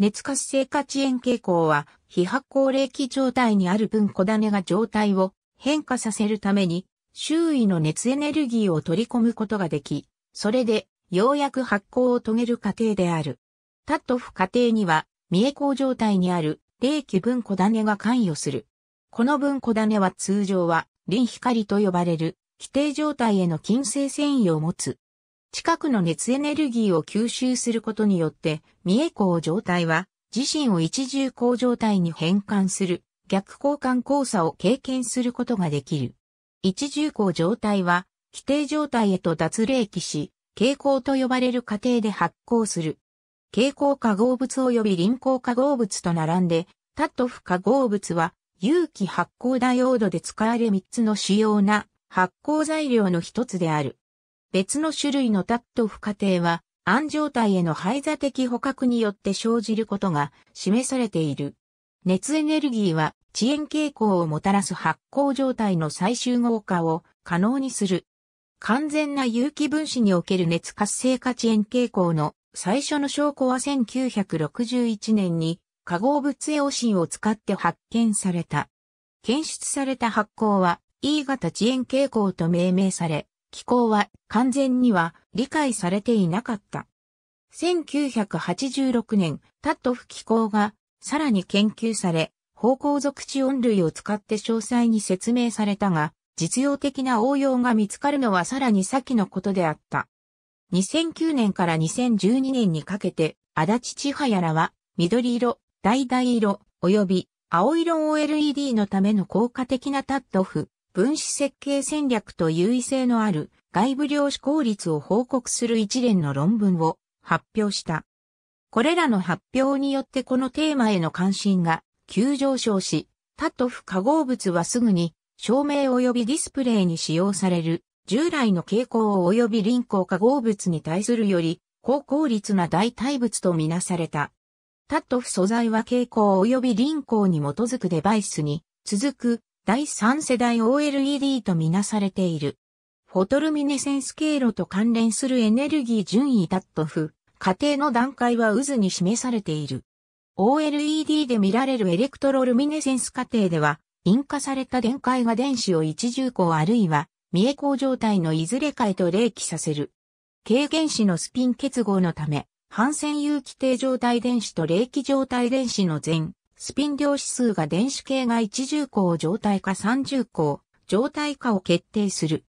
熱活性化遅延傾向は、非発酵冷気状態にある分小種が状態を変化させるために、周囲の熱エネルギーを取り込むことができ、それで、ようやく発酵を遂げる過程である。タットフ過程には、未栄光状態にある冷気分小種が関与する。この分小種は通常は、臨光と呼ばれる、規定状態への均性繊維を持つ。近くの熱エネルギーを吸収することによって、三重光状態は自身を一重光状態に変換する逆交換交差を経験することができる。一重光状態は規定状態へと脱冷し、蛍光と呼ばれる過程で発光する。蛍光化合物及び輪光化合物と並んで、タットフ化合物は有機発光ダイオードで使われ3つの主要な発光材料の一つである。別の種類のタット不可定は、暗状態への排座的捕獲によって生じることが示されている。熱エネルギーは遅延傾向をもたらす発光状態の最終合化を可能にする。完全な有機分子における熱活性化遅延傾向の最初の証拠は1961年に化合物エオシンを使って発見された。検出された発光は E 型遅延傾向と命名され、機構は完全には理解されていなかった。1986年、タットフ機構がさらに研究され、方向属地音類を使って詳細に説明されたが、実用的な応用が見つかるのはさらに先のことであった。2009年から2012年にかけて、足立千早らは、緑色、橙色、及び青色 OLED のための効果的なタットフ、分子設計戦略と優位性のある外部量子効率を報告する一連の論文を発表した。これらの発表によってこのテーマへの関心が急上昇し、タトフ化合物はすぐに照明及びディスプレイに使用される従来の蛍光及び輪光化合物に対するより高効率な代替物とみなされた。タットフ素材は蛍光及び輪光に基づくデバイスに続く第3世代 OLED とみなされている。フォトルミネセンス経路と関連するエネルギー順位タットフ、過程の段階は渦に示されている。OLED で見られるエレクトロルミネセンス過程では、引火された電解が電子を一重光あるいは、未栄光状態のいずれかへと冷気させる。軽原子のスピン結合のため、反線有機定状態電子と冷気状態電子の全スピン量指数が電子系が一重項を状態化三重項、状態化を決定する。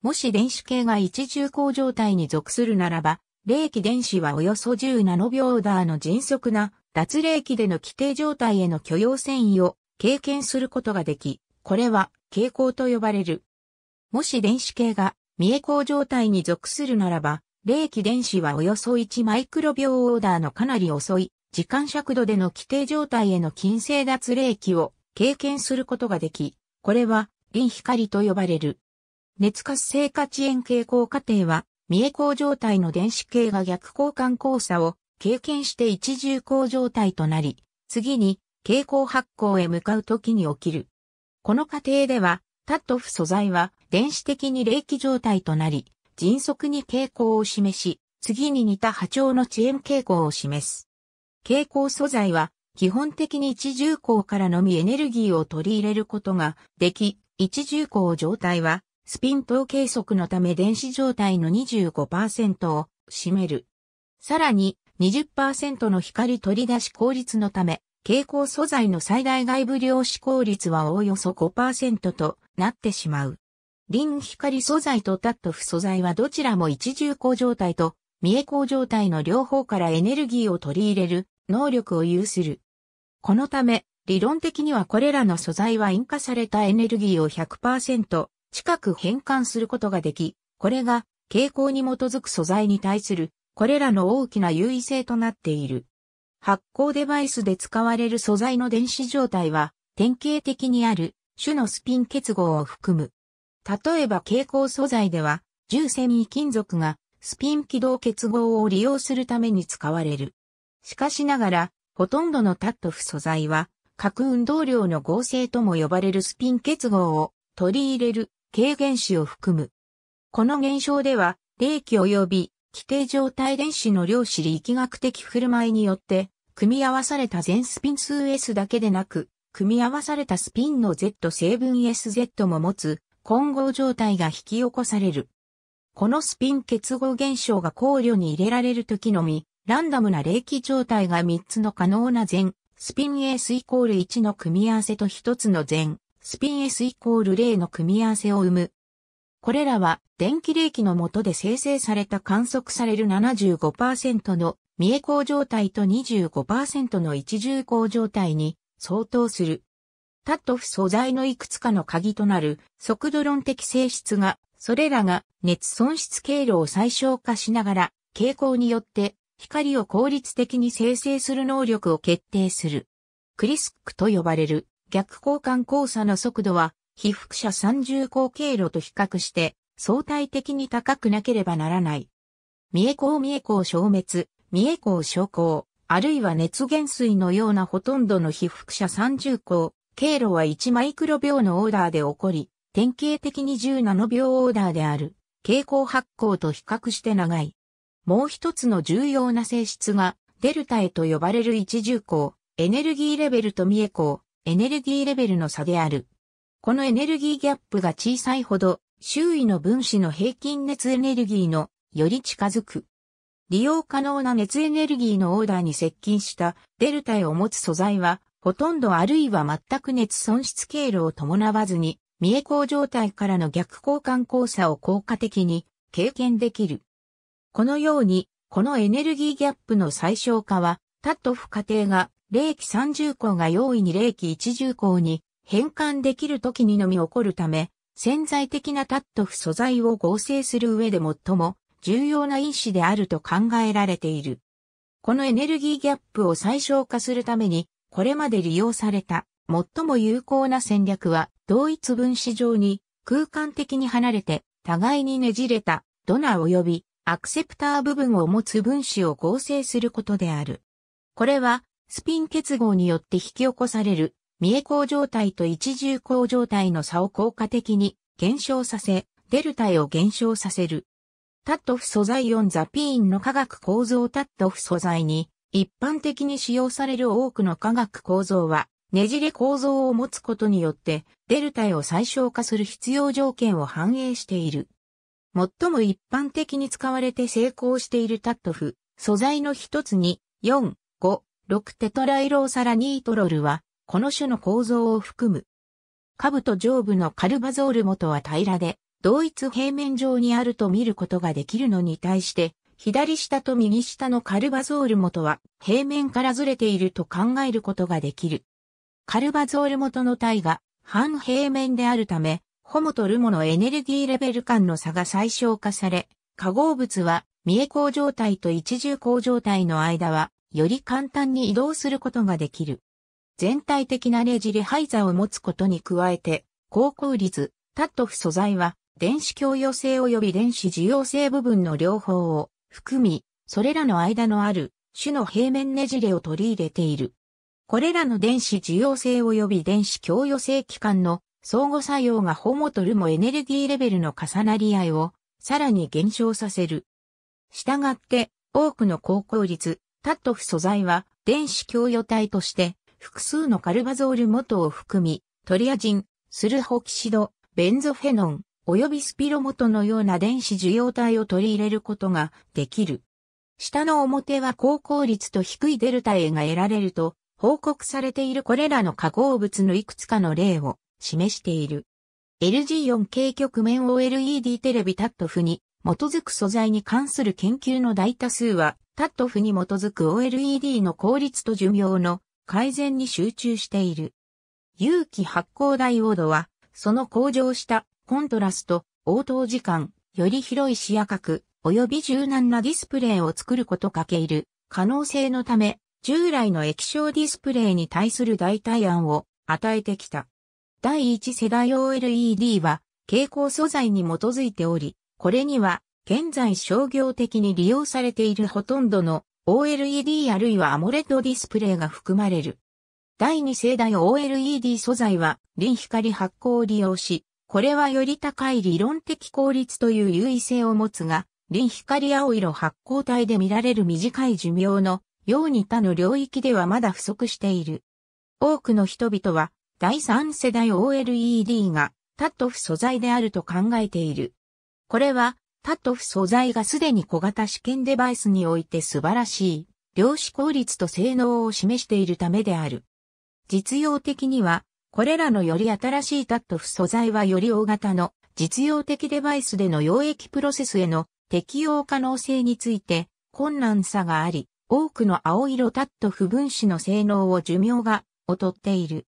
もし電子系が一重項状態に属するならば、冷気電子はおよそ10ナノーダーの迅速な脱冷気での規定状態への許容遷移を経験することができ、これは傾向と呼ばれる。もし電子系が未栄光状態に属するならば、冷気電子はおよそ1マイクロ秒オーダーのかなり遅い時間尺度での規定状態への近世脱冷気を経験することができ、これは臨光と呼ばれる。熱活性化遅延傾向過程は、三重光状態の電子系が逆交換交差を経験して一重光状態となり、次に蛍光発光へ向かう時に起きる。この過程では、タットフ素材は電子的に冷気状態となり、迅速に傾向を示し、次に似た波長の遅延傾向を示す。蛍光素材は基本的に一重光からのみエネルギーを取り入れることができ、一重光状態はスピン等計測のため電子状態の25%を占める。さらに20%の光取り出し効率のため、蛍光素材の最大外部量子効率はおおよそ5%となってしまう。リン光素材とタットフ素材はどちらも一重光状態と、三重光状態の両方からエネルギーを取り入れる能力を有する。このため、理論的にはこれらの素材は引火されたエネルギーを100%近く変換することができ、これが傾向に基づく素材に対するこれらの大きな優位性となっている。発光デバイスで使われる素材の電子状態は典型的にある種のスピン結合を含む。例えば蛍光素材では重繊維金属がスピン軌道結合を利用するために使われる。しかしながら、ほとんどのタットフ素材は、核運動量の合成とも呼ばれるスピン結合を取り入れる軽原子を含む。この現象では、冷気及び規定状態電子の量子力学的振る舞いによって、組み合わされた全スピン数 S だけでなく、組み合わされたスピンの Z 成分 SZ も持つ混合状態が引き起こされる。このスピン結合現象が考慮に入れられる時のみ、ランダムな冷気状態が3つの可能な全、スピン S イコール1の組み合わせと1つの全、スピン S イコール0の組み合わせを生む。これらは電気冷気の下で生成された観測される75%の見え光状態と25%の一重光状態に相当する。タットフ素材のいくつかの鍵となる速度論的性質が、それらが熱損失経路を最小化しながら、傾向によって光を効率的に生成する能力を決定する。クリスックと呼ばれる逆交換交差の速度は、被覆者三重光経路と比較して相対的に高くなければならない。三重光三重光消滅、三重光昇降、あるいは熱減水のようなほとんどの被覆者三重光、経路は1マイクロ秒のオーダーで起こり、典型的に10ナノ秒オーダーである、蛍光発光と比較して長い。もう一つの重要な性質が、デルタへと呼ばれる一重項、エネルギーレベルと三重項、エネルギーレベルの差である。このエネルギーギャップが小さいほど、周囲の分子の平均熱エネルギーのより近づく。利用可能な熱エネルギーのオーダーに接近したデルタへを持つ素材は、ほとんどあるいは全く熱損失経路を伴わずに、三重工状態からの逆交換交差を効果的に経験できる。このように、このエネルギーギャップの最小化は、タットフ過程が、0期30項が容易に0期10項に変換できる時にのみ起こるため、潜在的なタットフ素材を合成する上で最も重要な因子であると考えられている。このエネルギーギャップを最小化するために、これまで利用された最も有効な戦略は、同一分子上に空間的に離れて互いにねじれたドナー及びアクセプター部分を持つ分子を合成することである。これは、スピン結合によって引き起こされる、三栄光状態と一重光状態の差を効果的に減少させ、デルタを減少させる。タットフ素材4ザピーンの化学構造タットフ素材に、一般的に使用される多くの化学構造は、ねじれ構造を持つことによって、デルタを最小化する必要条件を反映している。最も一般的に使われて成功しているタットフ、素材の一つに、4、5、6テトライローサラニートロルは、この種の構造を含む。下部と上部のカルバゾール元は平らで、同一平面上にあると見ることができるのに対して、左下と右下のカルバゾール元は平面からずれていると考えることができる。カルバゾール元の体が半平面であるため、ホモとルモのエネルギーレベル間の差が最小化され、化合物は、未栄光状態と一重光状態の間は、より簡単に移動することができる。全体的なねじれ配座を持つことに加えて、高効率、タットフ素材は、電子共用性及び電子受容性部分の両方を含み、それらの間のある種の平面ねじれを取り入れている。これらの電子受容性及び電子共用性器官の相互作用がホモとルモエネルギーレベルの重なり合いをさらに減少させる。従って多くの高効率、タットフ素材は電子供与体として複数のカルバゾール元を含み、トリアジン、スルホキシド、ベンゾフェノン、及びスピロ元のような電子受容体を取り入れることができる。下の表は高効率と低いデルタ A が得られると報告されているこれらの化合物のいくつかの例を示している。LG4K 局面 OLED テレビタットフに基づく素材に関する研究の大多数はタットフに基づく OLED の効率と寿命の改善に集中している。有機発光ダイオードはその向上したコントラスト、応答時間、より広い視野角、及び柔軟なディスプレイを作ることかけいる可能性のため、従来の液晶ディスプレイに対する代替案を与えてきた。第1世代 OLED は蛍光素材に基づいており、これには現在商業的に利用されているほとんどの OLED あるいはアモレットディスプレイが含まれる。第2世代 OLED 素材は臨光発光を利用し、これはより高い理論的効率という優位性を持つが、臨光青色発光体で見られる短い寿命のように他の領域ではまだ不足している。多くの人々は第3世代 OLED がタットフ素材であると考えている。これはタットフ素材がすでに小型試験デバイスにおいて素晴らしい量子効率と性能を示しているためである。実用的にはこれらのより新しいタットフ素材はより大型の実用的デバイスでの溶液プロセスへの適用可能性について困難さがあり、多くの青色タットフ分子の性能を寿命が劣っている。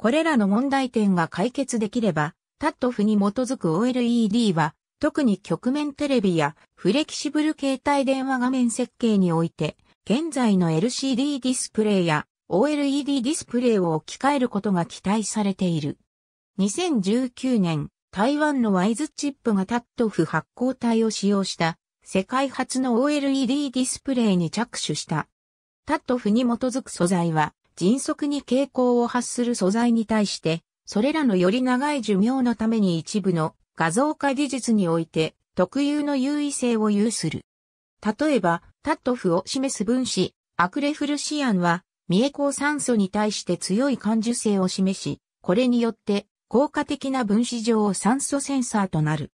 これらの問題点が解決できれば、タットフに基づく OLED は、特に局面テレビやフレキシブル携帯電話画面設計において、現在の LCD ディスプレイや OLED ディスプレイを置き換えることが期待されている。2019年、台湾のワイズチップがタットフ発光体を使用した世界初の OLED ディスプレイに着手した。タットフに基づく素材は迅速に傾向を発する素材に対して、それらのより長い寿命のために一部の画像化技術において特有の優位性を有する。例えば、タットフを示す分子、アクレフルシアンは、未栄光酸素に対して強い感受性を示し、これによって効果的な分子上酸素センサーとなる。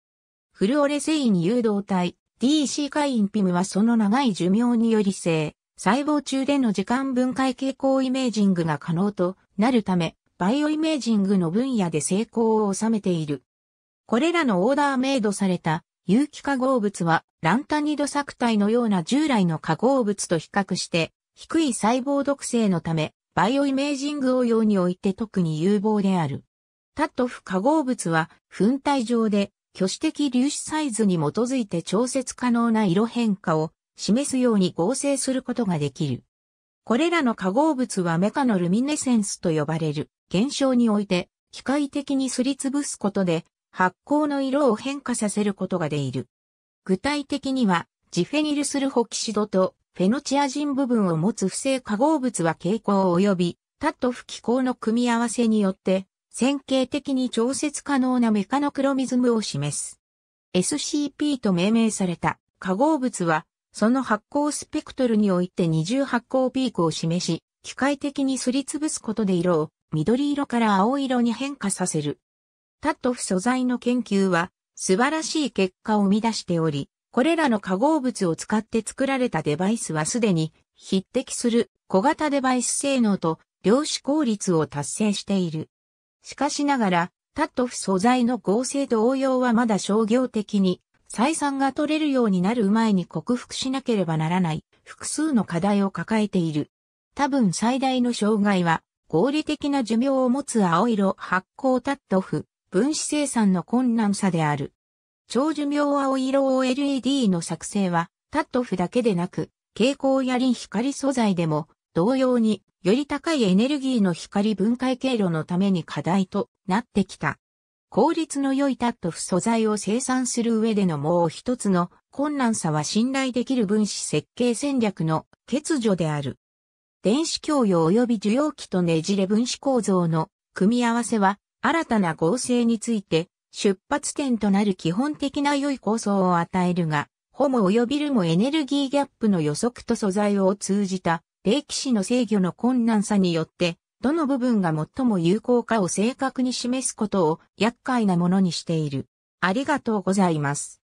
フルオレセイン誘導体 DC カインピムはその長い寿命により性、細胞中での時間分解傾向イメージングが可能となるため、バイオイメージングの分野で成功を収めている。これらのオーダーメイドされた有機化合物はランタニド作体のような従来の化合物と比較して低い細胞毒性のためバイオイメージング応用において特に有望である。タットフ化合物は粉体上で挙手的粒子サイズに基づいて調節可能な色変化を示すように合成することができる。これらの化合物はメカノルミネセンスと呼ばれる現象において機械的にすりつぶすことで発光の色を変化させることができる。具体的にはジフェニルスルホキシドとフェノチアジン部分を持つ不正化合物は傾向及びタット不気候の組み合わせによって線形的に調節可能なメカノクロミズムを示す。SCP と命名された化合物はその発光スペクトルにおいて二重発光ピークを示し、機械的にすりつぶすことで色を緑色から青色に変化させる。タットフ素材の研究は素晴らしい結果を生み出しており、これらの化合物を使って作られたデバイスはすでに匹敵する小型デバイス性能と量子効率を達成している。しかしながら、タットフ素材の合成と応用はまだ商業的に採算が取れるようになる前に克服しなければならない複数の課題を抱えている。多分最大の障害は合理的な寿命を持つ青色発酵タットフ、分子生産の困難さである。長寿命青色 OLED の作成はタットフだけでなく、蛍光や輪光素材でも同様により高いエネルギーの光分解経路のために課題となってきた。効率の良いタットフ素材を生産する上でのもう一つの困難さは信頼できる分子設計戦略の欠如である。電子供与及び受容器とねじれ分子構造の組み合わせは新たな合成について出発点となる基本的な良い構想を与えるが、ホモ及びルもエネルギーギャップの予測と素材を通じた、霊気子の制御の困難さによって、どの部分が最も有効かを正確に示すことを厄介なものにしている。ありがとうございます。